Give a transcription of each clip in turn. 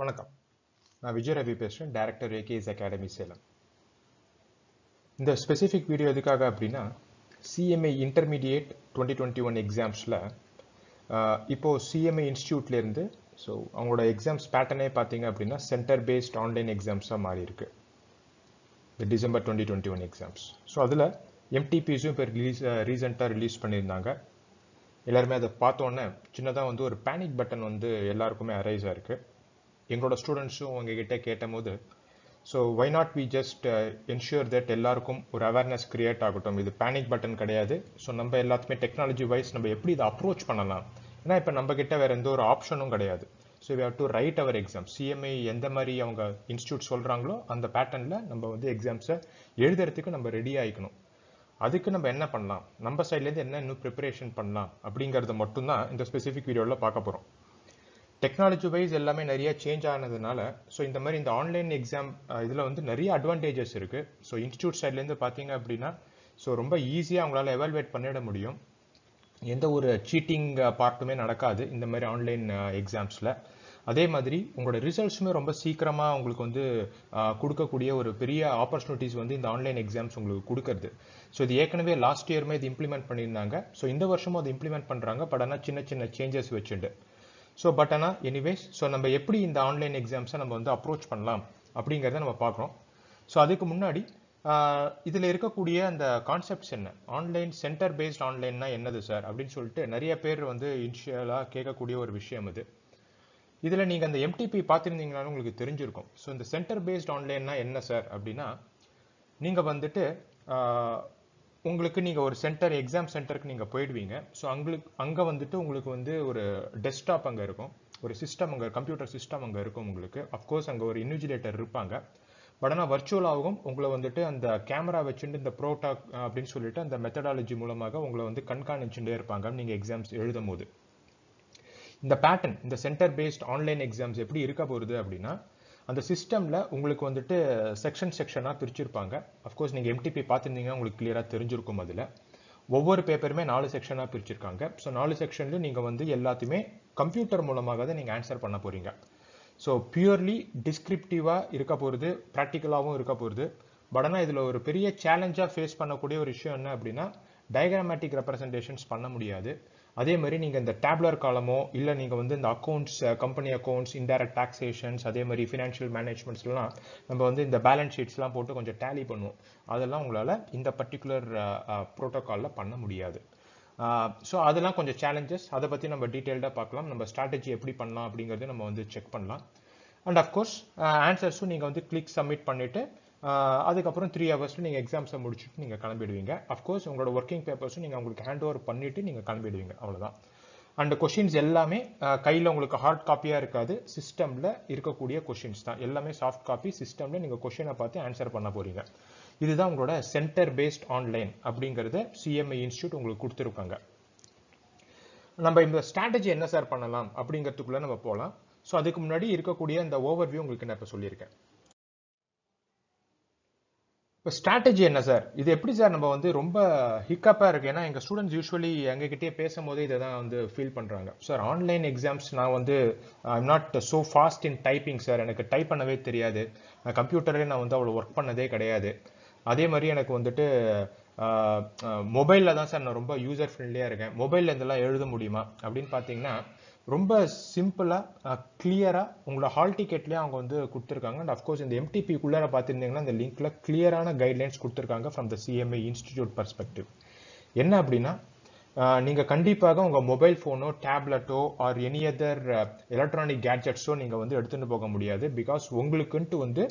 வணக்கம் நான் விஜய் ரவி பேசுகிறேன் டேரக்டர் ஏகேஎஸ் அகாடமி சேலம் இந்த ஸ்பெசிஃபிக் வீடியோ எதுக்காக அப்படின்னா CMI intermediate twenty twenty one எக்ஸாம்ஸில் இப்போது சிஎம்ஐ இன்ஸ்டியூட்லேருந்து ஸோ அவங்களோட எக்ஸாம்ஸ் பேட்டர்னே பார்த்தீங்க அப்படின்னா சென்டர் பேஸ்ட் ஆன்லைன் எக்ஸாம்ஸாக மாறி இருக்கு இந்த December twenty twenty one exams so அதில் எம்டிபிஸும் இப்போ ரிலீஸ் ரீசெண்டாக ரிலீஸ் பண்ணியிருந்தாங்க எல்லாருமே அதை பார்த்தோன்னே சின்னதாக வந்து ஒரு பேனிக் பட்டன் வந்து எல்லாருக்குமே அரைஸாக இருக்குது எங்களோட ஸ்டூடெண்ட்ஸும் உங்ககிட்ட கேட்டபோது so why not we just ensure that எல்லாருக்கும் ஒரு அவேர்னஸ் கிரியேட் ஆகட்டும் இது பேனிக் பட்டன் கிடையாது ஸோ நம்ம எல்லாத்துமே டெக்னாலஜி வைஸ் நம்ம எப்படி இதை அப்ரோச் பண்ணலாம் ஏன்னா இப்போ நம்ம கிட்ட வேற எந்த ஒரு ஆப்ஷனும் கிடையாது so we have to write our exam CMI எந்த மாதிரி அவங்க இன்ஸ்டியூட் சொல்கிறாங்களோ அந்த பேட்டர்னில் நம்ம வந்து எக்ஸாம்ஸை எழுதுறதுக்கு நம்ம ரெடி ஆகிக்கணும் அதுக்கு நம்ம என்ன பண்ணலாம் நம்ம சைட்லேருந்து என்ன இன்னும் ப்ரிப்பரேஷன் பண்ணலாம் அப்படிங்கிறத மட்டும்தான் இந்த ஸ்பெசிஃபிக் வீடியோவில் பார்க்க போகிறோம் டெக்னாலஜி வைஸ் எல்லாமே நிறைய சேஞ்ச் ஆனதுனால ஸோ இந்த மாதிரி இந்த ஆன்லைன் எக்ஸாம் இதில் வந்து நிறைய அட்வான்டேஜஸ் இருக்குது ஸோ இன்ஸ்டியூட் சைட்லேருந்து பார்த்தீங்க அப்படின்னா ஸோ ரொம்ப ஈஸியாக அவங்களால எவால்வேட் பண்ணிட முடியும் எந்த ஒரு சீட்டிங் பார்ட்டுமே நடக்காது இந்த மாதிரி ஆன்லைன் எக்ஸாம்ஸில் அதே மாதிரி உங்களோட ரிசல்ட்ஸுமே ரொம்ப சீக்கிரமாக உங்களுக்கு வந்து கொடுக்கக்கூடிய ஒரு பெரிய ஆப்பர்ச்சுனிட்டிஸ் வந்து இந்த ஆன்லைன் எக்ஸாம்ஸ் உங்களுக்கு கொடுக்கறது ஸோ இது ஏற்கனவே லாஸ்ட் இயருமே இது இம்ப்ளிமெண்ட் பண்ணியிருந்தாங்க ஸோ இந்த வருஷமும் அதை இம்ப்ளிமெண்ட் பண்ணுறாங்க பட் ஆனால் சின்ன சின்ன சேஞ்சஸ் வச்சுட்டு ஸோ பட் ஆனால் எனிவேஸ் ஸோ நம்ம எப்படி இந்த ஆன்லைன் எக்ஸாம்ஸை நம்ம வந்து அப்ரோச் பண்ணலாம் அப்படிங்கிறத நம்ம பார்க்குறோம் ஸோ அதுக்கு முன்னாடி இதில் இருக்கக்கூடிய அந்த கான்செப்ட்ஸ் என்ன ஆன்லைன் சென்டர் பேஸ்ட் ஆன்லைன்னா என்னது சார் அப்படின்னு சொல்லிட்டு நிறைய பேர் வந்து இனிஷியலாக கேட்கக்கூடிய ஒரு விஷயம் அது இதில் நீங்கள் அந்த எம்டிபி பார்த்துருந்தீங்கனாலும் உங்களுக்கு தெரிஞ்சிருக்கும் ஸோ இந்த சென்டர் பேஸ்ட் ஆன்லைன்னா என்ன சார் அப்படின்னா நீங்கள் வந்துட்டு உங்களுக்கு நீங்கள் ஒரு சென்டர் எக்ஸாம் சென்டருக்கு நீங்கள் போயிடுவீங்க ஸோ அங்களுக்கு அங்கே வந்துட்டு உங்களுக்கு வந்து ஒரு டெஸ்க்டாப் அங்கே இருக்கும் ஒரு சிஸ்டம் அங்கே கம்ப்யூட்டர் சிஸ்டம் அங்கே இருக்கும் உங்களுக்கு அஃப்கோர்ஸ் அங்கே ஒரு இன்விஜிலேட்டர் இருப்பாங்க பட் ஆனால் வர்ச்சுவலாகவும் உங்களை வந்துட்டு அந்த கேமரா வச்சுட்டு இந்த ப்ரோட்டாக் அப்படின்னு சொல்லிட்டு அந்த மெத்தடாலஜி மூலமாக உங்களை வந்து கண்காணிச்சுட்டே இருப்பாங்க நீங்கள் எக்ஸாம்ஸ் எழுதும் போது இந்த பேட்டர்ன் இந்த சென்டர் பேஸ்ட் ஆன்லைன் எக்ஸாம்ஸ் எப்படி இருக்க போகுது அப்படின்னா அந்த சிஸ்டமில் உங்களுக்கு வந்துட்டு செக்ஷன் செக்ஷனாக பிரிச்சிருப்பாங்க அஃப்கோர்ஸ் நீங்கள் எம்டிபி பார்த்துருந்தீங்கன்னா உங்களுக்கு கிளியராக தெரிஞ்சிருக்கும் அதில் ஒவ்வொரு பேப்பருமே நாலு செக்ஷனாக பிரிச்சிருக்காங்க ஸோ நாலு செக்ஷன்லையும் நீங்கள் வந்து எல்லாத்தையுமே கம்ப்யூட்டர் மூலமாக தான் நீங்கள் ஆன்சர் பண்ண போகிறீங்க ஸோ பியூர்லி டிஸ்கிரிப்டிவாக இருக்க போகிறது ப்ராக்டிக்கலாகவும் இருக்க போகிறது பட் ஆனால் இதில் ஒரு பெரிய சேலஞ்சாக ஃபேஸ் பண்ணக்கூடிய ஒரு விஷயம் என்ன அப்படின்னா டயக்ராமேட்டிக் ரெப்ரசன்டேஷன்ஸ் பண்ண முடியாது அதே மாதிரி நீங்கள் இந்த டேப்லர் காலமோ இல்லை நீங்கள் வந்து இந்த accounts company accounts indirect taxations அதே மாதிரி ஃபினான்ஷியல் மேனேஜ்மெண்ட்ஸ்லாம் நம்ம வந்து இந்த பேலன்ஸ் ஷீட்ஸ்லாம் போட்டு கொஞ்சம் டேலி பண்ணுவோம் அதெல்லாம் உங்களால் இந்த பர்டிகுலர் ப்ரோட்டோக்காலில் பண்ண முடியாது ஸோ அதெல்லாம் கொஞ்சம் சேலஞ்சஸ் அதை பற்றி நம்ம டீட்டெயில்டாக பார்க்கலாம் நம்ம ஸ்ட்ராட்டஜி எப்படி பண்ணலாம் அப்படிங்கிறது நம்ம வந்து செக் பண்ணலாம் அண்ட் அஃப்கோர்ஸ் ஆன்சர்ஸும் நீங்கள் வந்து கிளிக் சப்மிட் பண்ணிவிட்டு அதுக்கப்புறம் த்ரீ ஹவர்ஸில் நீங்கள் எக்ஸாம்ஸை முடிச்சுட்டு நீங்கள் கிளம்பிடுவீங்க அஃப்கோர்ஸ் உங்களோட ஒர்க்கிங் பேப்பர்ஸும் நீங்கள் உங்களுக்கு ஹேண்ட் ஓவர் பண்ணிவிட்டு நீங்கள் கிளம்பிடுவீங்க அவ்வளோதான் அண்ட் கொஷின்ஸ் எல்லாமே கையில் உங்களுக்கு ஹார்ட் காப்பியாக இருக்காது சிஸ்டமில் இருக்கக்கூடிய கொஷின்ஸ் தான் எல்லாமே சாஃப்ட் காப்பி சிஸ்டமில் நீங்கள் கொஷினை பார்த்து ஆன்சர் பண்ண போகிறீங்க இதுதான் உங்களோட சென்டர் பேஸ்ட் ஆன்லைன் அப்படிங்கிறத சிஎம்ஐ இன்ஸ்டியூட் உங்களுக்கு கொடுத்துருக்காங்க நம்ம இந்த ஸ்ட்ராட்டஜி என்ன சார் பண்ணலாம் அப்படிங்கிறதுக்குள்ளே நம்ம போகலாம் ஸோ அதுக்கு முன்னாடி இருக்கக்கூடிய அந்த ஓவர்வியூ உங்களுக்கு நான் இப்போ சொல்லியிருக்கேன் இப்போ ஸ்ட்ராட்டஜி என்ன சார் இது எப்படி சார் நம்ம வந்து ரொம்ப ஹிக்கப்பாக இருக்குது ஏன்னா எங்கள் ஸ்டூடெண்ட்ஸ் யூஸ்வலி எங்ககிட்டயே பேசும்போது இதை தான் வந்து ஃபீல் பண்ணுறாங்க சார் ஆன்லைன் எக்ஸாம்ஸ் நான் வந்து I'm not so fast in typing sir எனக்கு டைப் பண்ணவே தெரியாது கம்ப்யூட்டரே நான் வந்து அவ்வளோ ஒர்க் பண்ணதே கிடையாது அதே மாதிரி எனக்கு வந்துட்டு மொபைலில் தான் சார் நான் ரொம்ப யூசர் ஃப்ரெண்ட்லியாக இருக்கேன் மொபைலில் இதெல்லாம் எழுத முடியுமா அப்படின்னு பார்த்தீங்கன்னா ரொம்ப சிம்பிளாக கிளியராக உங்களோட ஹால் டிக்கெட்லேயே அவங்க வந்து கொடுத்துருக்காங்க அண்ட் அஃப்கோர்ஸ் இந்த எம்டிபிக்குள்ளே பார்த்துருந்தீங்கன்னா அந்த லிங்க்ல கிளியரான கைட்லைன்ஸ் கொடுத்துருக்காங்க from the CMI institute perspective என்ன அப்படின்னா நீங்கள் கண்டிப்பாக உங்கள் மொபைல் ஃபோனோ டேப்லெட்டோ ஆர் எனி அதர் எலக்ட்ரானிக் கேட்ஜெட்ஸோ நீங்கள் வந்து எடுத்துகிட்டு போக முடியாது பிகாஸ் உங்களுக்குன்ட்டு வந்து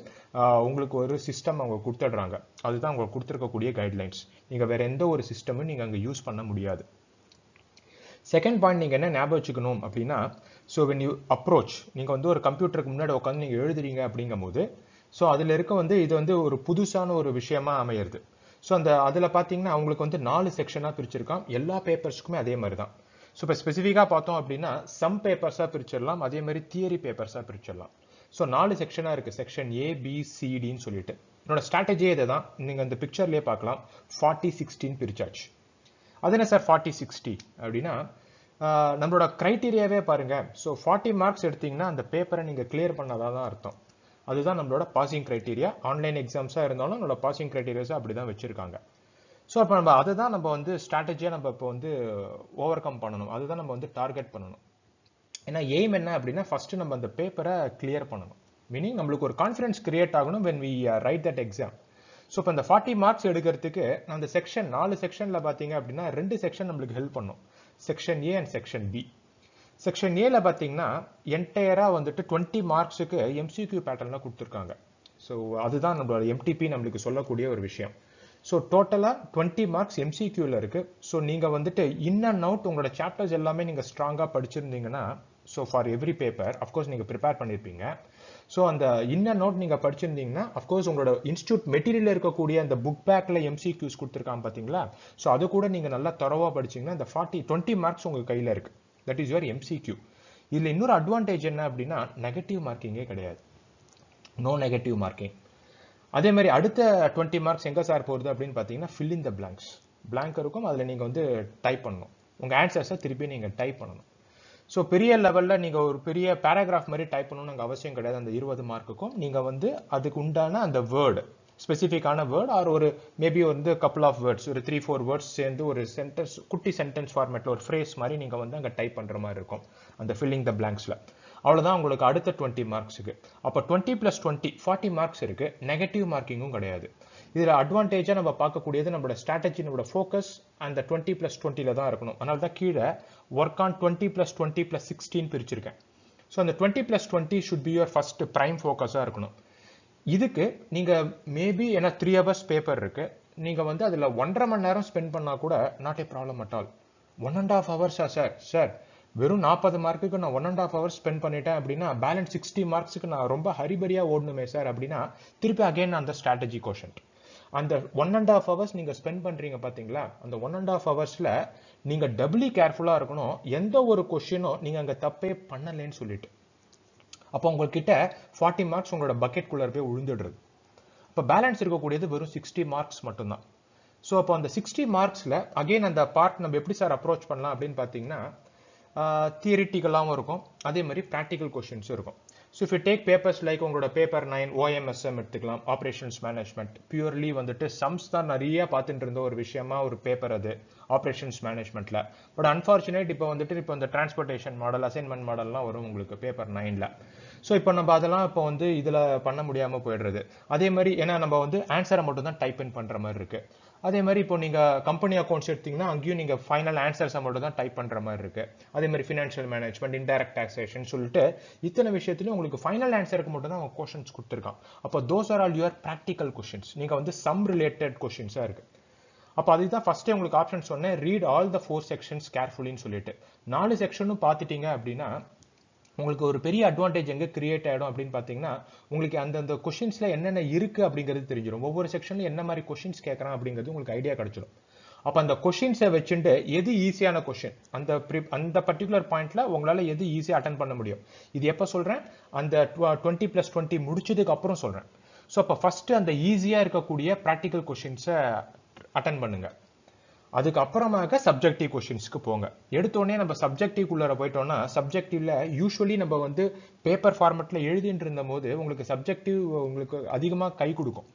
உங்களுக்கு ஒரு சிஸ்டம் அவங்க கொடுத்துட்றாங்க அதுதான் அவங்க கொடுத்துருக்கக்கூடிய கைட்லைன்ஸ் நீங்கள் வேறு எந்த ஒரு சிஸ்டமும் நீங்கள் அங்கே யூஸ் பண்ண முடியாது செகண்ட் பாயிண்ட் நீங்கள் என்ன ஞாபகம் வச்சுக்கணும் அப்படின்னா ஸோ வென் யூ அப்ரோச் நீங்கள் வந்து ஒரு கம்ப்யூட்டருக்கு முன்னாடி உட்காந்து நீங்கள் எழுதுறீங்க அப்படிங்கும் போது ஸோ அதில் இருக்க வந்து இது வந்து ஒரு புதுசான ஒரு விஷயமாக அமையிறது ஸோ அந்த அதில் பார்த்தீங்கன்னா அவங்களுக்கு வந்து நாலு செக்ஷனாக பிரிச்சிருக்கான் எல்லா பேப்பர்ஸுக்குமே அதே மாதிரி தான் ஸோ இப்போ ஸ்பெசிஃபிக்காக பார்த்தோம் அப்படின்னா சம் பேப்பர்ஸாக பிரிச்சிடலாம் அதே மாதிரி தியரி பேப்பர்ஸாக பிரிச்சிடலாம் ஸோ நாலு செக்ஷனாக இருக்குது செக்ஷன் ஏ பி சிடின்னு சொல்லிட்டு என்னோட ஸ்ட்ராட்டஜியே இதை தான் நீங்கள் அந்த பிக்சர்லேயே பார்க்கலாம் ஃபார்ட்டி சிக்ஸ்டின் பிரிச்சாச்சு அது என்ன சார் ஃபார்ட்டி சிக்ஸ்டி அப்படின்னா நம்மளோட க்ரைட்டீரியாவே பாருங்கள் ஸோ ஃபார்ட்டி மார்க்ஸ் எடுத்திங்கன்னா அந்த பேப்பரை நீங்கள் கிளியர் பண்ணதாக தான் அர்த்தம் அதுதான் நம்மளோட பாசிங் க்ரைட்டீரியா ஆன்லைன் எக்ஸாம்ஸாக இருந்தாலும் நம்மளோட பாசிங் க்ரைட்டீரியாஸாக அப்படி தான் வச்சுருக்காங்க ஸோ அப்போ நம்ம அதை தான் நம்ம வந்து ஸ்ட்ராட்டஜியாக நம்ம இப்போ வந்து ஓவர் கம் பண்ணணும் அதுதான் நம்ம வந்து டார்கெட் பண்ணணும் ஏன்னா எய்ம் என்ன அப்படின்னா ஃபஸ்ட்டு நம்ம அந்த பேப்பரை கிளியர் பண்ணணும் மீனிங் நம்மளுக்கு ஒரு கான்ஃபிடன்ஸ் கிரியேட் ஆகணும் when we write that exam so இப்போ இந்த ஃபார்ட்டி மார்க்ஸ் எடுக்கிறதுக்கு அந்த செக்ஷன் நாலு செக்ஷனில் பார்த்தீங்க அப்படின்னா ரெண்டு செக்ஷன் நம்மளுக்கு ஹெல்ப் பண்ணும் section A and section B section ஏல பார்த்தீங்கன்னா என்டையராக வந்துட்டு டுவெண்ட்டி மார்க்ஸுக்கு எம்சிக்யூ பேட்டர்லாம் கொடுத்துருக்காங்க ஸோ அதுதான் நம்மளோட எம்டிபி நம்மளுக்கு சொல்லக்கூடிய ஒரு விஷயம் ஸோ டோட்டலாக டுவெண்ட்டி மார்க்ஸ் எம்சிக்யூவில் இருக்குது ஸோ நீங்கள் வந்துட்டு இன் அண்ட் அவுட் உங்களோட சாப்டர்ஸ் எல்லாமே நீங்கள் ஸ்ட்ராங்காக படிச்சிருந்தீங்கன்னா so for every paper of course நீங்கள் ப்ரிப்பேர் பண்ணியிருப்பீங்க ஸோ அந்த இன்னர் நோட் நீங்கள் படிச்சிருந்தீங்கன்னா அஃப்கோர்ஸ் உங்களோட இன்ஸ்டியூட் மெட்டீரியலில் இருக்கக்கூடிய அந்த புக் பேக்கில் எம்சிக்யூஸ் கொடுத்துருக்காங்க பார்த்தீங்களா ஸோ அது கூட நீங்கள் நல்லா தரவாக படிச்சிங்கன்னா இந்த ஃபார்ட்டி டுவெண்ட்டி மார்க்ஸ் உங்கள் கையில் இருக்குது தட் இஸ் யுவர் எம்சிக்யூ இதில் இன்னொரு அட்வான்டேஜ் என்ன அப்படின்னா நெகட்டிவ் மார்க்கிங்கே கிடையாது நோ நெகட்டிவ் மார்க்கிங் அதே மாதிரி அடுத்த டுவெண்ட்டி மார்க்ஸ் எங்கே சார் போகிறது அப்படின்னு பார்த்தீங்கன்னா fill in the blanks blank இருக்கும் அதில் நீங்கள் வந்து டைப் பண்ணணும் உங்கள் ஆன்சர்ஸை திருப்பி நீங்கள் டைப் பண்ணணும் ஸோ பெரிய லெவலில் நீங்கள் ஒரு பெரிய பேராகிராஃப் மாதிரி டைப் பண்ணணும்னு அங்கே அவசியம் கிடையாது அந்த இருபது மார்க்குக்கும் நீங்கள் வந்து அதுக்கு உண்டான அந்த வேர்டு ஸ்பெசிஃபிக்கான வேர்ட் ஆர் ஒரு மேபி வந்து கப்புள் ஆஃப் வேர்ட்ஸ் ஒரு த்ரீ ஃபோர் வேர்ட்ஸ் சேர்ந்து ஒரு சென்டென்ஸ் குட்டி சென்டென்ஸ் ஃபார்மேட்டில் ஒரு ஃப்ரேஸ் மாதிரி நீங்கள் வந்து அங்கே டைப் பண்ணுற மாதிரி இருக்கும் அந்த ஃபில்லிங் த பிளாங்க்ஸில் அவ்வளோதான் உங்களுக்கு அடுத்த டுவெண்ட்டி மார்க்ஸுக்கு அப்போ twenty plus twenty forty marks இருக்குது நெகட்டிவ் மார்க்கிங்கும் கிடையாது இதில் அட்வான்டேஜாக நம்ம பார்க்கக்கூடியது நம்மளோட ஸ்ட்ராட்டஜி நம்மளோட ஃபோக்கஸ் அந்த டுவெண்ட்டி ப்ளஸ் டுவெண்ட்டியில் தான் இருக்கணும் அதனால தான் கீழே work on twenty plus twenty plus sixteen பிரிச்சிருக்கேன் ஸோ அந்த twenty plus twenty should be your first prime ஃபோக்கஸாக இருக்கணும் இதுக்கு நீங்கள் மேபி ஏன்னா த்ரீ ஹவர்ஸ் பேப்பர் இருக்குது நீங்கள் வந்து அதில் ஒன்றரை மணி நேரம் ஸ்பெண்ட் பண்ணால் கூட not a problem at all one and half ஹவர்ஸா சார் சார் வெறும் நாற்பது மார்க்குக்கு நான் one and half hours spend பண்ணிட்டேன் அப்படின்னா பேலன்ஸ் சிக்ஸ்டி மார்க்ஸுக்கு நான் ரொம்ப ஹரிபரியாக ஓடணுமே சார் அப்படின்னா திருப்பி அகைன் அந்த ஸ்ட்ராட்டஜி கொஷன் அந்த ஒன் அண்ட் ஆஃப் ஹவர்ஸ் நீங்கள் ஸ்பெண்ட் பண்ணுறீங்க பார்த்தீங்களா அந்த ஒன் அண்ட் ஆஃப் ஹவர்ஸில் நீங்கள் டபுளி கேர்ஃபுல்லாக இருக்கணும் எந்த ஒரு கொஷினும் நீங்கள் அங்கே தப்பே பண்ணலைன்னு சொல்லிட்டு அப்போ உங்கள்கிட்ட ஃபார்ட்டி மார்க்ஸ் உங்களோட பக்கெட் குள்ளே போய் உழுந்துடுறது இப்போ பேலன்ஸ் இருக்கக்கூடியது வெறும் சிக்ஸ்டி மார்க்ஸ் மட்டும்தான் ஸோ அப்போ அந்த சிக்ஸ்டி மார்க்ஸில் அகெயின் அந்த பார்ட் நம்ம எப்படி சார் அப்ரோச் பண்ணலாம் அப்படின்னு பார்த்தீங்கன்னா தியரிட்டிக்கலாகவும் இருக்கும் அதே மாதிரி ப்ராக்டிக்கல் கொஷின்ஸும் இருக்கும் so if you take papers like உங்களோட பேப்பர் நைன் ஓஎம்எஸ்எம் எடுத்துக்கலாம் ஆப்ரேஷன்ஸ் மேனேஜ்மெண்ட் பியூர்லி வந்துட்டு சம்ஸ் தான் நிறைய பார்த்துட்டு இருந்த ஒரு விஷயமா ஒரு பேப்பர் அது ஆப்ரேஷன்ஸ் மேனேஜ்மெண்ட்டில் பட் அன்ஃபார்ச்சுனேட் இப்போ வந்துட்டு இப்போ இந்த டிரான்ஸ்போர்ட்டேஷன் மாடல் அசைன்மெண்ட் மாடல்லாம் வரும் உங்களுக்கு பேப்பர் நைனில் ஸோ இப்போ நம்ம அதெல்லாம் இப்போ வந்து இதில் பண்ண முடியாமல் போயிடுறது அதே மாதிரி ஏன்னா நம்ம வந்து ஆன்சரை மட்டும் தான் டைப் இன் பண்ணுற மாதிரி இருக்குது அதே மாதிரி இப்போ நீங்கள் கம்பெனி அக்கௌண்ட்ஸ் எடுத்தீங்கன்னா அங்கேயும் நீங்கள் ஃபைனல் ஆன்சர்ஸ் மட்டும் தான் டைப் பண்ணுற மாதிரி இருக்குது அதே மாதிரி ஃபினான்ஷியல் மேனேஜ்மெண்ட் இன்டெரக்ட் டாக்ஸேஷன் சொல்லிட்டு இத்தனை விஷயத்துலையும் உங்களுக்கு ஃபைனல் ஆன்சருக்கு மட்டும் தான் அவங்க கொஷின்ஸ் கொடுத்துருக்கான் அப்போ those are all your practical questions நீங்கள் வந்து சம் ரிலேட்டட் கொஷின்ஸாக இருக்குது அப்போ அதுதான் ஃபஸ்ட்டே உங்களுக்கு ஆப்ஷன் சொன்னேன் read all the four sections கேர்ஃபுல்லின்னு சொல்லிட்டு நாலு செக்ஷனும் பார்த்துட்டீங்க அப்படின்னா உங்களுக்கு ஒரு பெரிய அட்வான்டேஜ் எங்கே கிரியேட் ஆகிடும் அப்படின்னு பார்த்தீங்கன்னா உங்களுக்கு அந்தந்த கொஷின்ஸில் என்னென்ன இருக்குது அப்படிங்கிறது தெரிஞ்சிடும் ஒவ்வொரு செக்ஷனில் என்ன மாதிரி கொஷின்ஸ் கேட்குறான் அப்படிங்கிறது உங்களுக்கு ஐடியா கிடச்சிடும் அப்போ அந்த கொஷின்ஸை வச்சுட்டு எது ஈஸியான கொஷின் அந்த ப்ரி அந்த பர்டிகுலர் பாயிண்டில் உங்களால் எது ஈஸியாக அட்டன் பண்ண முடியும் இது எப்போ சொல்கிறேன் அந்த டுவெண்ட்டி ப்ளஸ் டுவெண்ட்டி முடிச்சதுக்கு அப்புறம் சொல்கிறேன் ஸோ அப்போ ஃபஸ்ட்டு அந்த ஈஸியாக இருக்கக்கூடிய ப்ராக்டிக்கல் கொஷின்ஸை அட்டன் பண்ணுங்கள் அதுக்கப்புறமாக சப்ஜெக்டிவ் கொஷின்ஸ்க்கு போங்க எடுத்தோடனே நம்ம சப்ஜெக்டிவ் குள்ளார போயிட்டோம்னா சப்ஜெக்டிவ்ல யூஸ்வலி நம்ம வந்து பேப்பர் ஃபார்மெட்டில் எழுதிட்டு இருந்த போது உங்களுக்கு சப்ஜெக்டிவ் உங்களுக்கு அதிகமாக கை கொடுக்கும்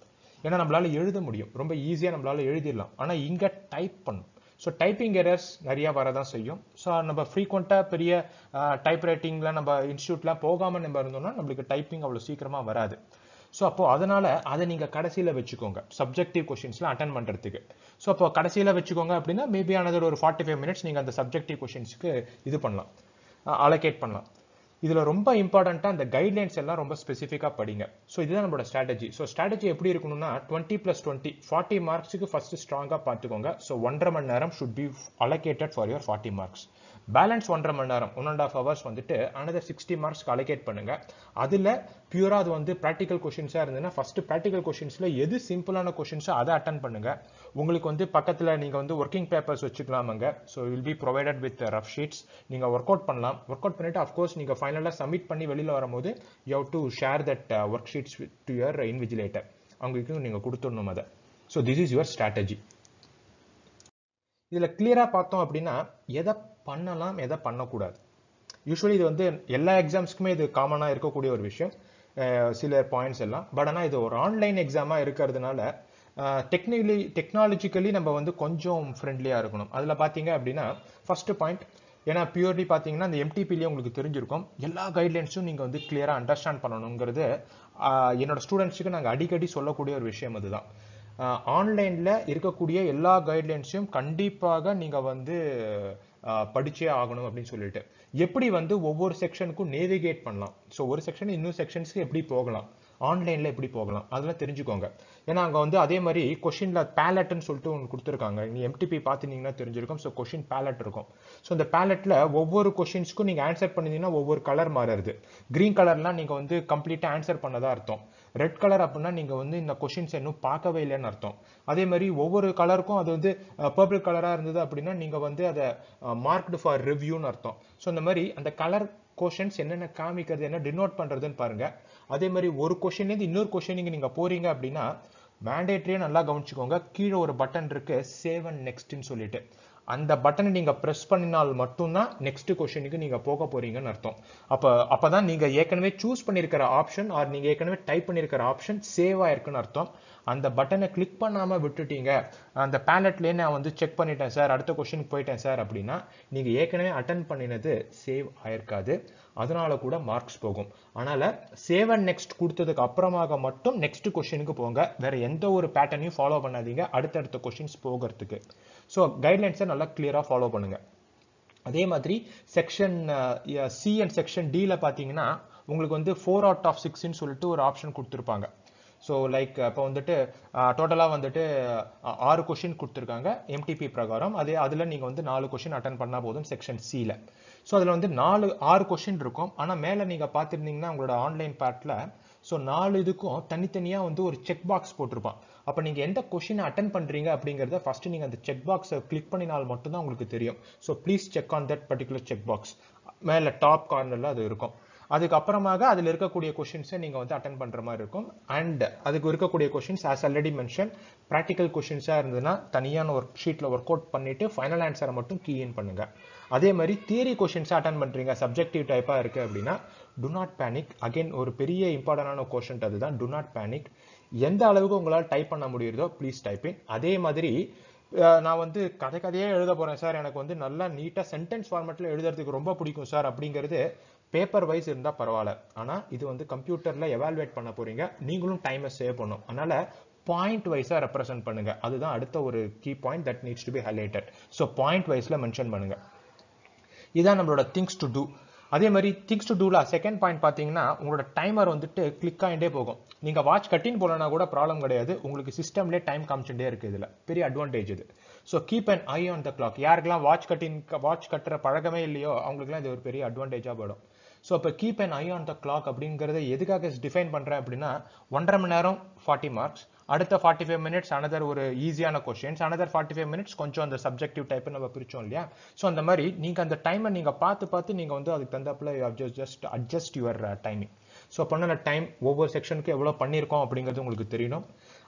ஏன்னா நம்மளால எழுத முடியும் ரொம்ப ஈஸியாக நம்மளால எழுதிடலாம் ஆனால் இங்கே டைப் பண்ணும் ஸோ டைப்பிங் எரர்ஸ் நிறையா வரதான் செய்யும் ஸோ நம்ம ஃப்ரீக்வெண்ட்டாக பெரிய டைப் ரைட்டிங்கில் நம்ம இன்ஸ்டியூட்லாம் போகாமல் நம்ம இருந்தோம்னா நம்மளுக்கு டைப்பிங் அவ்வளோ சீக்கிரமாக வராது ஸோ அப்போ அதனால அதை நீங்க கடைசியில வச்சுக்கோங்க சப்ஜெக்டிவ் கொஷின்ஸ்லாம் அட்டன் பண்றதுக்கு ஸோ அப்போ கடைசியில வச்சுக்கோங்க அப்படின்னா மேபி ஆனது ஒரு ஃபார்ட்டி ஃபைவ் மினிட்ஸ் நீங்க அந்த சப்ஜெக்டிவ் கொஸ்டின்ஸ்க்கு இது பண்ணலாம் அலோகேட் பண்ணலாம் இதில் ரொம்ப இம்பார்ட்டண்ட்டாக அந்த கைட்லைன்ஸ் எல்லாம் ரொம்ப ஸ்பெசிஃபிக்காக படிங்க ஸோ இதுதான் நம்மளோட ஸ்ட்ராட்டஜி ஸோ ஸ்ட்ராட்டஜி எப்படி இருக்கணும்னா டுவெண்ட்டி ப்ளஸ் டுவெண்ட்டி ஃபார்ட்டி மார்க்ஸுக்கு ஃபஸ்ட்டு ஸ்ட்ராங்காக பார்த்துக்கோங்க ஸோ ஒன்றரை மணி நேரம் should be allocated for your forty marks balance ஒன்றரை மணி நேரம் ஒன் அண்ட் ஆஃப் ஹவர்ஸ் வந்துட்டு அனதர் சிக்ஸ்டி மார்க்ஸ்க்கு அலோகேட் பண்ணுங்கள் அதில் பியூரா அது வந்து ப்ராக்டிக்கல் கொஷின்ஸாக இருந்ததுன்னா ஃபஸ்ட்டு ப்ராக்டிக்கல் கொஷின்ஸில் எது சிம்பிளான கொஷின்ஸோ அதை அட்டன் பண்ணுங்க உங்களுக்கு வந்து பக்கத்தில் நீங்கள் வந்து ஒர்க்கிங் பேப்பர்ஸ் வச்சுக்கலாமாங்க so will be provided with rough sheets நீங்கள் ஒர்க் அவுட் பண்ணலாம் ஒர்க் அவுட் பண்ணிவிட்டு அஃப்கோர்ஸ் நீங்கள் ஃபைனலாக சப்மிட் பண்ணி வெளியில் வரும்போது you have to share that work sheets to your invigilator அவங்களுக்கு நீங்கள் கொடுத்துடணும் அதை so this is your strategy இதில் கிளியராக பார்த்தோம் அப்படின்னா எதை பண்ணலாம் எதை பண்ணக்கூடாது யூஸ்வலி இது வந்து எல்லா எக்ஸாம்ஸ்க்குமே இது காமனாக இருக்கக்கூடிய ஒரு விஷயம் சில பாயிண்ட்ஸ் எல்லாம் பட் ஆனால் இது ஒரு ஆன்லைன் எக்ஸாமாக இருக்கிறதுனால டெக்னிக்கலி டெக்னாலஜிக்கலி நம்ம வந்து கொஞ்சம் ஃப்ரெண்ட்லியாக இருக்கணும் அதில் பார்த்தீங்க அப்படின்னா ஃபஸ்ட்டு பாயிண்ட் ஏன்னா பியூர்லி பார்த்தீங்கன்னா அந்த எம்டிபிலேயே உங்களுக்கு தெரிஞ்சிருக்கும் எல்லா கைட்லைன்ஸும் நீங்கள் வந்து கிளியராக அண்டர்ஸ்டாண்ட் பண்ணணுங்கிறது என்னோட ஸ்டூடெண்ட்ஸுக்கு நாங்கள் அடிக்கடி சொல்லக்கூடிய ஒரு விஷயம் அதுதான் ஆன்லைனில் இருக்கக்கூடிய எல்லா கைட்லைன்ஸையும் கண்டிப்பாக நீங்கள் வந்து படிச்சே ஆகணும் அப்படின்னு சொல்லிட்டு எப்படி வந்து ஒவ்வொரு செக்ஷனுக்கும் நேவிகேட் பண்ணலாம் ஸோ ஒரு செக்ஷன் இன்னொரு செக்ஷன்ஸ்க்கு எப்படி போகலாம் ஆன்லைனில் எப்படி போகலாம் அதெல்லாம் தெரிஞ்சுக்கோங்க ஏன்னா அங்கே வந்து அதே மாதிரி கொஷினில் பேலட்னு சொல்லிட்டு ஒன்று கொடுத்துருக்காங்க நீங்கள் எம்டிபி பார்த்துனீங்கன்னா தெரிஞ்சிருக்கும் ஸோ கொஷின் பேலட் இருக்கும் ஸோ அந்த பேலட்டில் ஒவ்வொரு கொஷின்ஸ்க்கும் நீங்கள் ஆன்சர் பண்ணிங்கன்னா ஒவ்வொரு கலர் மாறுறது க்ரீன் கலர்லாம் நீங்கள் வந்து கம்ப்ளீட்டாக ஆன்சர் பண்ணதாக அர்த்தம் ரெட் கலர் அப்படின்னா நீங்கள் வந்து இந்த கொஷின்ஸ் இன்னும் பார்க்கவே இல்லைன்னு அர்த்தம் அதே மாதிரி ஒவ்வொரு கலருக்கும் அது வந்து பர்பிள் கலராக இருந்தது அப்படின்னா நீங்கள் வந்து அதை மார்க்டு ஃபார் ரிவ்யூன்னு அர்த்தம் ஸோ இந்த மாதிரி அந்த கலர் கொஷின்ஸ் என்னென்ன காமிக்கிறது என்ன டினோட் பண்ணுறதுன்னு பாருங்கள் அதே மாதிரி ஒரு கொஷின்லேருந்து இன்னொரு கொஷினுக்கு நீங்கள் போகிறீங்க அப்படின்னா மேண்டேட்ரியாக நல்லா கவனிச்சுக்கோங்க கீழே ஒரு பட்டன் இருக்குது சேவ் அண்ட் நெக்ஸ்ட்னு சொல்லிட்டு அந்த பட்டனை நீங்கள் ப்ரெஸ் பண்ணினால் மட்டும்தான் நெக்ஸ்ட் கொஷனுக்கு நீங்கள் போக போகிறீங்கன்னு அர்த்தம் அப்போ அப்போ தான் நீங்கள் ஏற்கனவே சூஸ் பண்ணியிருக்கிற ஆப்ஷன் ஆர் நீங்கள் ஏற்கனவே டைப் பண்ணியிருக்கிற ஆப்ஷன் சேவ் ஆயிருக்குன்னு அர்த்தம் அந்த பட்டனை கிளிக் பண்ணாமல் விட்டுட்டீங்க அந்த பேலட்லேயே நான் வந்து செக் பண்ணிட்டேன் சார் அடுத்த கொஷினுக்கு போயிட்டேன் சார் அப்படின்னா நீங்கள் ஏற்கனவே அட்டன் பண்ணினது சேவ் ஆயிருக்காது அதனால கூட மார்க்ஸ் போகும் அதனால் சேவ் அண்ட் நெக்ஸ்ட் கொடுத்ததுக்கு அப்புறமாக மட்டும் நெக்ஸ்ட் கொஷினுக்கு போங்க வேறு எந்த ஒரு பேட்டர்னையும் ஃபாலோ பண்ணாதீங்க அடுத்தடுத்த கொஷின்ஸ் போகிறதுக்கு ஸோ கைட்லைன்ஸை நல்லா கிளியராக ஃபாலோ பண்ணுங்கள் அதே மாதிரி செக்ஷன் சி அண்ட் செக்ஷன் டியில் பார்த்தீங்கன்னா உங்களுக்கு வந்து ஃபோர் அவுட் ஆஃப் சிக்ஸ்ன்னு சொல்லிட்டு ஒரு ஆப்ஷன் கொடுத்துருப்பாங்க ஸோ லைக் இப்போ வந்துட்டு டோட்டலாக வந்துட்டு ஆறு கொஷின் கொடுத்துருக்காங்க எம்டிபி பிரகாரம் அதே அதில் நீங்கள் வந்து நாலு கொஷின் அட்டன் பண்ணால் போதும் செக்ஷன் சியில் ஸோ அதில் வந்து நாலு ஆறு கொஷின் இருக்கும் ஆனால் மேலே நீங்கள் பார்த்துருந்தீங்கன்னா உங்களோட ஆன்லைன் பேட்டில் ஸோ நாலு இதுக்கும் தனித்தனியாக வந்து ஒரு செக் பாக்ஸ் போட்டிருப்பான் அப்போ நீங்கள் எந்த கொஷினை அட்டன் பண்ணுறீங்க அப்படிங்கிறத ஃபஸ்ட்டு நீங்கள் அந்த செக் பாக்ஸை கிளிக் பண்ணினால் மட்டும்தான் உங்களுக்கு தெரியும் so please check on that particular check box மேலே டாப் கார்னரில் அது இருக்கும் அதுக்கப்புறமாக அதில் இருக்கக்கூடிய கொஷின்ஸை நீங்கள் வந்து அட்டன் பண்ணுற மாதிரி இருக்கும் அண்ட் அதுக்கு இருக்கக்கூடிய questions as already mention practical கொஷின்ஸாக இருந்ததுன்னா தனியான ஒர்க் ஷீட்டில் ஒர்க் அவுட் பண்ணிவிட்டு ஃபைனல் ஆன்சரை மட்டும் இன் பண்ணுங்கள் அதே மாதிரி தியரி கொஷின்ஸாக அட்டன் பண்ணுறீங்க சப்ஜெக்டிவ் டைப்பாக இருக்குது அப்படின்னா டு நாட் பேனிக் அகைன் ஒரு பெரிய இம்பார்ட்டண்டான கொஷின் அதுதான் டு நாட் பேனிக் எந்த அளவுக்கு உங்களால் டைப் பண்ண முடியுதோ ப்ளீஸ் டைப்பிங் அதே மாதிரி நான் வந்து கதை கதையே எழுத போகிறேன் சார் எனக்கு வந்து நல்லா நீட்டாக சென்டென்ஸ் ஃபார்மேட்டில் எழுதுறதுக்கு ரொம்ப பிடிக்கும் சார் அப்படிங்கிறது பேப்பர் வைஸ் இருந்தால் பரவாயில்ல ஆனால் இது வந்து கம்ப்யூட்டரில் எவால்வேட் பண்ண போகிறீங்க நீங்களும் டைமை சேவ் பண்ணும் அதனால் பாயிண்ட் வைஸாக ரெப்ரசென்ட் பண்ணுங்கள் அதுதான் அடுத்த ஒரு key point that needs to be highlighted so point வைஸில் மென்ஷன் பண்ணுங்கள் இதுதான் நம்மளோட திங்ஸ் டு டூ அதே மாதிரி திங்ஸ் டு டூல செகண்ட் பாயிண்ட் பார்த்தீங்கன்னா உங்களோட டைமர் வந்துட்டு கிளிக் ஆகிட்டே போகும் நீங்கள் வாட்ச் கட்டின்னு போலனா கூட ப்ராப்ளம் கிடையாது உங்களுக்கு சிஸ்டம்லேயே டைம் காமிச்சுட்டே இருக்குது இதில் பெரிய அட்வான்டேஜ் இது so keep and eye on the clock யாருக்கெல்லாம் வாட்ச் கட்டின் வாட்ச் கட்டுற பழகமே இல்லையோ அவங்களுக்குலாம் இது ஒரு பெரிய அட்வான்டேஜாக போயிடும் ஸோ அப்போ keep and eye on the clock அப்படிங்கிறத எதுக்காக டிஃபைன் பண்ணுறேன் அப்படின்னா ஒன்றரை மணி நேரம் ஃபார்ட்டி மார்க்ஸ் அடுத்த ஃபார்ட்டி ஃபைவ் மினிட்ஸ் அனதர் ஒரு ஈஸியான கொஷின்ஸ் அனதர் ஃபார்ட்டி ஃபைவ் மினிட்ஸ் கொஞ்சம் அந்த சப்ஜெக்டிவ் டைப் நம்ம பிரிச்சோம் இல்லையா ஸோ அந்த மாதிரி நீங்கள் அந்த டைமை நீங்கள் பார்த்து பார்த்து நீங்கள் வந்து அதுக்கு தந்தப்பில் just just adjust your timing so பண்ண டைம் ஒவ்வொரு செக்ஷனுக்கு எவ்வளோ பண்ணியிருக்கோம் அப்படிங்கிறது உங்களுக்கு தெரியணும்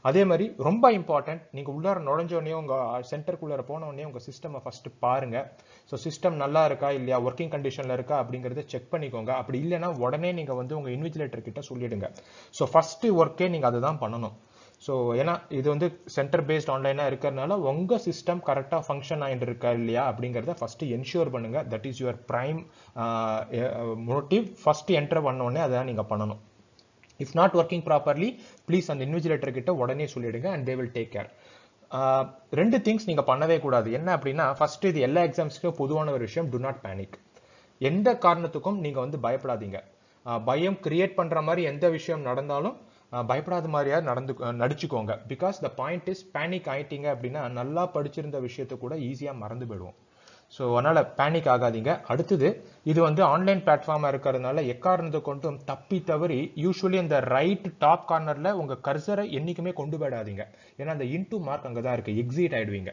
அதே மாதிரி ரொம்ப இம்பார்ட்டன்ட் நீங்கள் உள்ளார நுழைஞ்சோடனே உங்கள் சென்டருக்குள்ளார போனோடனே உங்கள் சிஸ்டமை ஃபஸ்ட்டு பாருங்கள் ஸோ சிஸ்டம் நல்லா இருக்கா இல்லையா ஒர்க்கிங் கண்டிஷனில் இருக்கா அப்படிங்கிறத செக் பண்ணிக்கோங்க அப்படி இல்லைன்னா உடனே நீங்கள் வந்து உங்கள் இன்விஜிலேட்டர் கிட்ட சொல்லிடுங்க ஸோ ஃபஸ்ட்டு ஒர்க்கே நீங்கள் அதை தான் பண்ணணும் ஸோ ஏன்னா இது வந்து சென்டர் பேஸ்ட் ஆன்லைனாக இருக்கிறதுனால உங்கள் சிஸ்டம் கரெக்டாக ஃபங்க்ஷன் ஆகிட்டு இருக்கா இல்லையா அப்படிங்கிறத ஃபஸ்ட்டு என்ஷூர் பண்ணுங்கள் that is your prime motive first enter பண்ணோடனே அதை நீங்கள் பண்ணணும் if not working properly please அந்த இன்விஜிலேட்டர் கிட்ட உடனே சொல்லிடுங்க and they will take care ரெண்டு திங்ஸ் நீங்கள் பண்ணவே கூடாது என்ன அப்படின்னா ஃபர்ஸ்ட் இது எல்லா எக்ஸாம்ஸ்க்கும் பொதுவான ஒரு விஷயம் டு நாட் பேனிக் எந்த காரணத்துக்கும் நீங்கள் வந்து பயப்படாதீங்க பயம் கிரியேட் பண்ணுற மாதிரி எந்த விஷயம் நடந்தாலும் பயப்படாத மாதிரியா நடந்து நடிச்சுக்கோங்க because the point is panic ஆயிட்டீங்க அப்படின்னா நல்லா படிச்சிருந்த விஷயத்த கூட ஈஸியாக மறந்து போயிடுவோம் ஸோ அதனால் பேனிக் ஆகாதீங்க அடுத்தது இது வந்து ஆன்லைன் பிளாட்ஃபார்மாக இருக்கிறதுனால எக்காரணத்தை கொண்டும் தப்பி தவறி யூஸ்வலி அந்த ரைட் டாப் கார்னரில் உங்கள் கர்சரை என்றைக்குமே கொண்டு போயிடாதீங்க ஏன்னா அந்த இன்டூ மார்க் அங்கே தான் இருக்குது எக்ஸிட் ஆகிடுவீங்க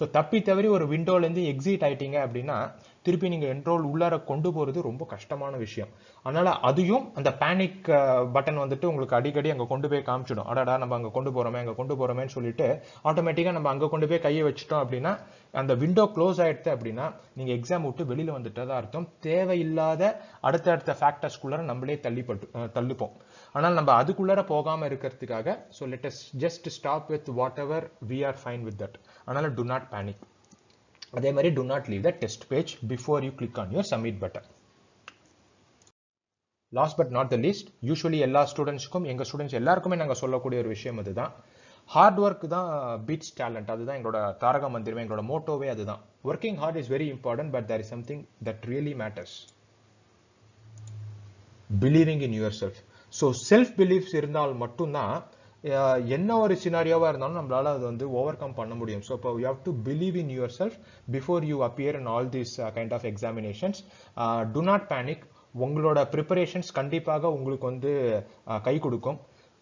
ஸோ தப்பி தவறி ஒரு விண்டோலேருந்து எக்ஸிட் ஆகிட்டீங்க அப்படின்னா திருப்பி நீங்கள் என்ரோல் உள்ளார கொண்டு போகிறது ரொம்ப கஷ்டமான விஷயம் அதனால் அதையும் அந்த பேனிக் பட்டன் வந்துட்டு உங்களுக்கு அடிக்கடி அங்கே கொண்டு போய் காமிச்சிடும் அடாடா நம்ம அங்கே கொண்டு போகிறோமே அங்கே கொண்டு போகிறோமேன்னு சொல்லிட்டு ஆட்டோமேட்டிக்காக நம்ம அங்கே கொண்டு போய் கையை வச்சுட்டோம் அப்படின்னா அந்த விண்டோ க்ளோஸ் ஆகிடுது அப்படின்னா நீங்கள் எக்ஸாம் விட்டு வெளியில் வந்துட்டதாக அர்த்தம் தேவையில்லாத அடுத்தடுத்த ஃபேக்டர்ஸ்குள்ளார நம்மளே தள்ளிப்பட்டு தள்ளுப்போம் ஆனால் நம்ம அதுக்குள்ளார போகாமல் இருக்கிறதுக்காக so let's just stop with whatever we are fine with that அதனால் டு நாட் பேனிக் அதே மாதிரி do not leave the test page before you click on your submit button last but not the least usually எல்லா ஸ்டூடெண்ட்ஸ்க்கும் எங்கள் students எல்லாருக்குமே நாங்கள் சொல்லக்கூடிய ஒரு விஷயம் அதுதான் ஹார்ட் ஒர்க் தான் பீட்ஸ் டேலண்ட் அதுதான் எங்களோட தாரக மந்திரமே எங்களோட மோட்டோவே அதுதான் working hard is very important but there is something that really matters believing in yourself so self beliefs இருந்தால் மட்டும்தான் என்ன ஒரு சினாரியாவாக இருந்தாலும் நம்மளால் அது வந்து ஓவர் கம் பண்ண முடியும் ஸோ இப்போ you have to believe in yourself before you appear in all these kind of examinations do not panic உங்களோட ப்ரிப்பரேஷன்ஸ் கண்டிப்பாக உங்களுக்கு வந்து uh, கை கொடுக்கும்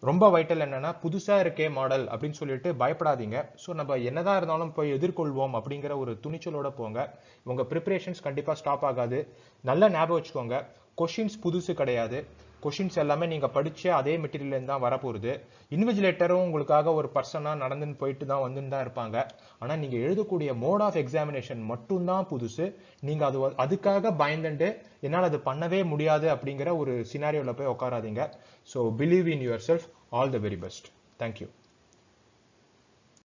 ரொம்ப வைட்டல் என்னன்னா புதுசாக இருக்கே மாடல் அப்படின்னு சொல்லிட்டு பயப்படாதீங்க ஸோ நம்ம என்னதான் இருந்தாலும் போய் எதிர்கொள்வோம் அப்படிங்கிற ஒரு துணிச்சலோட போங்க உங்கள் ப்ரிப்பரேஷன்ஸ் கண்டிப்பாக ஸ்டாப் ஆகாது நல்ல ஞாபகம் வச்சுக்கோங்க கொஷின்ஸ் புதுசு கிடையாது கொஷின்ஸ் எல்லாமே நீங்கள் படித்து அதே மெட்டீரியல்லேருந்து தான் வரப்போகுது இன்விஜிலேட்டரும் உங்களுக்காக ஒரு பர்சனாக நடந்துன்னு போயிட்டு தான் வந்துன்னு தான் இருப்பாங்க ஆனால் நீங்கள் எழுதக்கூடிய மோட் ஆஃப் எக்ஸாமினேஷன் மட்டும்தான் புதுசு நீங்கள் அது அதுக்காக பயந்துட்டு என்னால் அது பண்ணவே முடியாது அப்படிங்கிற ஒரு சினாரியோவில் போய் உட்காராதீங்க so believe in yourself all the very best thank you